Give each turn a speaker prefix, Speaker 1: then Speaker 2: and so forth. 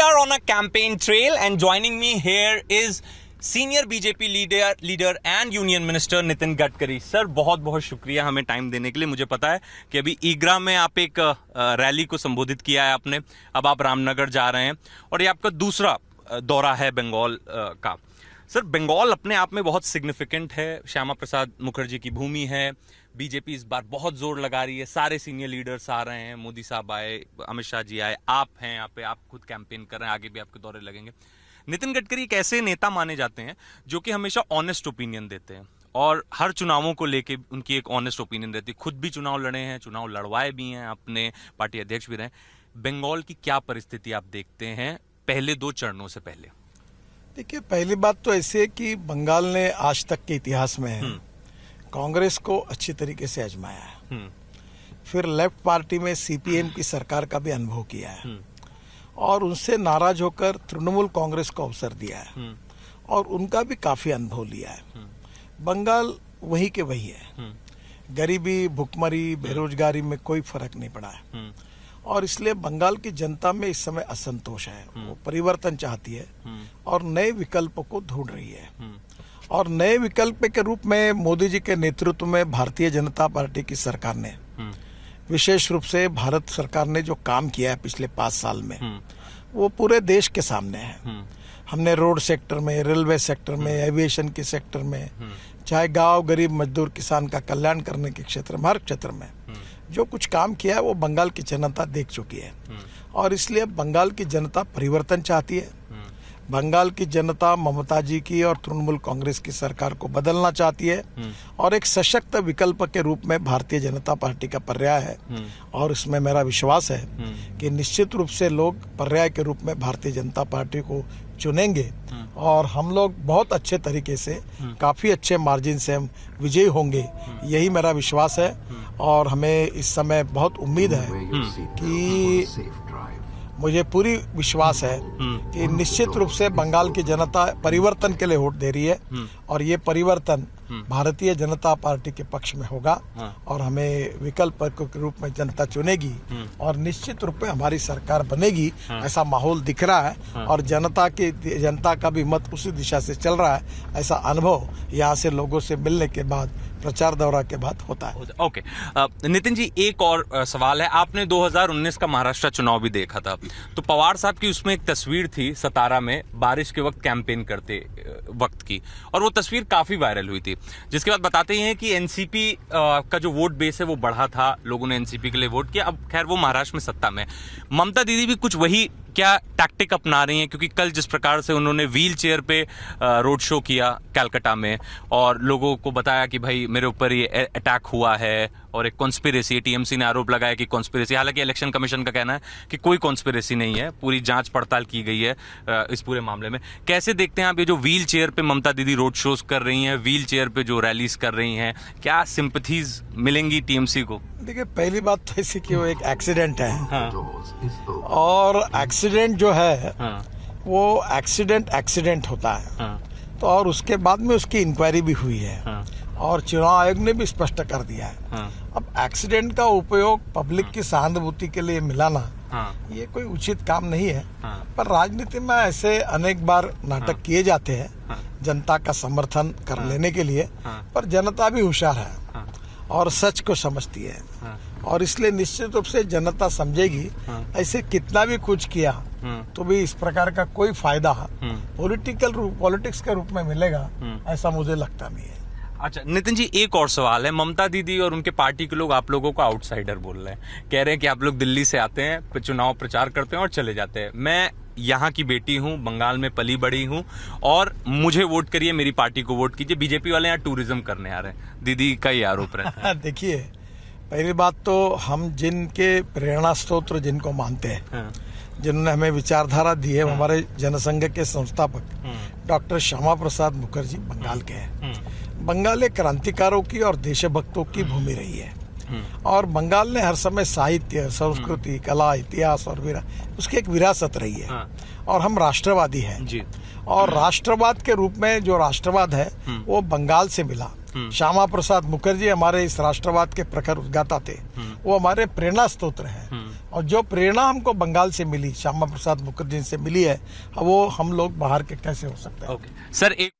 Speaker 1: are on a campaign trail, and joining me here is senior BJP leader leader and union minister Nitin Gadkari sir बहुत बहुत शुक्रिया हमें time देने के लिए मुझे पता है कि अभी ईगरा में आप एक रैली को संबोधित किया है आपने अब आप रामनगर जा रहे हैं और ये आपका दूसरा दौरा है बंगाल का सर बंगाल अपने आप में बहुत सिग्निफिकेंट है श्यामा प्रसाद मुखर्जी की भूमि है बीजेपी इस बार बहुत जोर लगा रही है सारे सीनियर लीडर्स आ रहे हैं मोदी साहब आए अमित शाह जी आए आप हैं यहाँ पे आप खुद कैंपेन कर रहे हैं आगे भी आपके दौरे लगेंगे नितिन गडकरी एक ऐसे नेता माने जाते हैं जो कि हमेशा ऑनेस्ट ओपिनियन देते हैं और हर चुनावों को लेके उनकी एक ऑनेस्ट ओपिनियन रहती है खुद भी चुनाव लड़े हैं चुनाव लड़वाए भी हैं अपने पार्टी अध्यक्ष भी रहे बंगाल की क्या परिस्थिति आप देखते हैं पहले दो चरणों से पहले
Speaker 2: देखिए पहली बात तो ऐसी है कि बंगाल ने आज तक के इतिहास में हम्म। कांग्रेस को अच्छी तरीके से आजमाया है हम्म। फिर लेफ्ट पार्टी में सीपीएम हम्म। की सरकार का भी अनुभव किया है और उनसे नाराज होकर तृणमूल कांग्रेस को अवसर दिया है और उनका भी काफी अनुभव लिया है बंगाल वही के वही है गरीबी भुखमरी बेरोजगारी में कोई फर्क नहीं पड़ा है और इसलिए बंगाल की जनता में इस समय असंतोष है हम्म। वो परिवर्तन चाहती है हम्म। और नए विकल्प को ढूंढ रही है हम्म। और नए विकल्प के रूप में मोदी जी के नेतृत्व में भारतीय जनता पार्टी की सरकार ने विशेष रूप से भारत सरकार ने जो काम किया है पिछले पांच साल में वो पूरे देश के सामने है हमने रोड सेक्टर में रेलवे सेक्टर में एविएशन के सेक्टर में चाहे गांव गरीब मजदूर किसान का कल्याण करने के क्षेत्र में हर क्षेत्र में जो कुछ काम किया है वो बंगाल की जनता देख चुकी है और इसलिए बंगाल की जनता परिवर्तन चाहती है बंगाल की जनता ममता जी की और तृणमूल कांग्रेस की सरकार को बदलना चाहती है और एक सशक्त विकल्प के रूप में भारतीय जनता पार्टी का पर्याय है और इसमें मेरा विश्वास है कि निश्चित रूप से लोग पर्याय के रूप में भारतीय जनता पार्टी को चुनेंगे और हम लोग बहुत अच्छे तरीके से काफ़ी अच्छे मार्जिन से हम विजयी होंगे यही मेरा विश्वास है और हमें इस समय बहुत उम्मीद है hmm. कि मुझे पूरी विश्वास है hmm. कि निश्चित रूप से बंगाल की जनता परिवर्तन के लिए वोट दे रही है hmm. और ये परिवर्तन भारतीय जनता पार्टी के पक्ष में होगा हाँ। और हमें विकल्प के रूप में जनता चुनेगी हम्म। और निश्चित रूप में हमारी सरकार बनेगी हाँ। ऐसा माहौल दिख रहा है हाँ। और जनता के जनता का भी मत उसी दिशा से चल रहा है ऐसा अनुभव यहाँ से लोगों से मिलने के बाद प्रचार दौरा के बाद होता है
Speaker 1: ओके नितिन जी एक और सवाल है आपने 2019 का महाराष्ट्र चुनाव भी देखा था तो पवार साहब की उसमें एक तस्वीर थी सतारा में बारिश के वक्त कैंपेन करते वक्त की और वो तस्वीर काफ़ी वायरल हुई थी जिसके बाद बताते हैं कि एनसीपी का जो वोट बेस है वो बढ़ा था लोगों ने एनसीपी के लिए वोट किया अब खैर वो महाराष्ट्र में सत्ता में ममता दीदी भी कुछ वही क्या टैक्टिक अपना रही हैं क्योंकि कल जिस प्रकार से उन्होंने व्हील चेयर पे रोड शो किया कैलकाटा में और लोगों को बताया कि भाई मेरे ऊपर ये अटैक हुआ है और एक कॉन्स्पिरेसी टीएमसी ने आरोप लगाया कि कॉन्स्पिरेसी हालांकि इलेक्शन कमीशन का कहना है कि कोई कॉन्स्पिरेसी नहीं है पूरी जांच पड़ताल की गई है इस पूरे मामले में कैसे देखते हैं आप ये जो व्हील चेयर पर ममता दीदी रोड शोज कर रही हैं व्हील चेयर पर जो रैलीज कर रही हैं क्या सिंपथीज मिलेंगी टीएमसी को
Speaker 2: देखिए पहली बात तो ऐसी कि वो एक एक्सीडेंट है हाँ। और एक्सीडेंट जो है हाँ। वो एक्सीडेंट एक्सीडेंट होता है हाँ। तो और उसके बाद में उसकी इंक्वायरी भी हुई है हाँ। और चुनाव आयोग ने भी स्पष्ट कर दिया है हाँ। अब एक्सीडेंट का उपयोग पब्लिक हाँ। की सहानुभूति के लिए मिलाना हाँ। ये कोई उचित काम नहीं है हाँ। पर राजनीति में ऐसे अनेक बार नाटक हाँ। किए जाते हैं हाँ। जनता का समर्थन कर हाँ। लेने के लिए हाँ। पर जनता भी होशियार है और सच को समझती है और इसलिए निश्चित रूप से जनता समझेगी हाँ। ऐसे कितना भी कुछ किया हाँ। तो भी इस प्रकार का कोई फायदा हाँ। पॉलिटिकल रूप पॉलिटिक्स के रूप में मिलेगा हाँ। ऐसा मुझे लगता नहीं है
Speaker 1: अच्छा नितिन जी एक और सवाल है ममता दीदी और उनके पार्टी के लोग आप लोगों को आउटसाइडर बोल रहे हैं कह रहे हैं कि आप लोग दिल्ली से आते हैं चुनाव प्रचार करते हैं और चले जाते हैं मैं यहाँ की बेटी हूँ बंगाल में पली बड़ी हूँ और मुझे वोट करिए मेरी पार्टी को वोट कीजिए बीजेपी वाले यहाँ टूरिज्म करने आ रहे हैं दीदी का ही आरोप है
Speaker 2: देखिए पहली बात तो हम जिनके प्रेरणा स्त्रोत्र जिनको मानते हैं हाँ। जिन्होंने हमें विचारधारा दी है हाँ। हमारे जनसंघ के संस्थापक हाँ। डॉक्टर श्यामा प्रसाद मुखर्जी बंगाल के हैं बंगाल एक क्रांतिकारों की और देशभक्तों की भूमि रही है और बंगाल ने हर समय साहित्य संस्कृति कला इतिहास और विरा उसकी एक विरासत रही है और हम राष्ट्रवादी हैं और राष्ट्रवाद के रूप में जो राष्ट्रवाद है वो बंगाल से मिला श्यामा प्रसाद मुखर्जी हमारे इस राष्ट्रवाद के प्रखर उद्गाता थे वो हमारे प्रेरणा स्त्रोत्र हैं और जो प्रेरणा हमको बंगाल से मिली श्यामा प्रसाद मुखर्जी से मिली है वो हम लोग बाहर के कैसे हो सकते हैं
Speaker 1: सर एक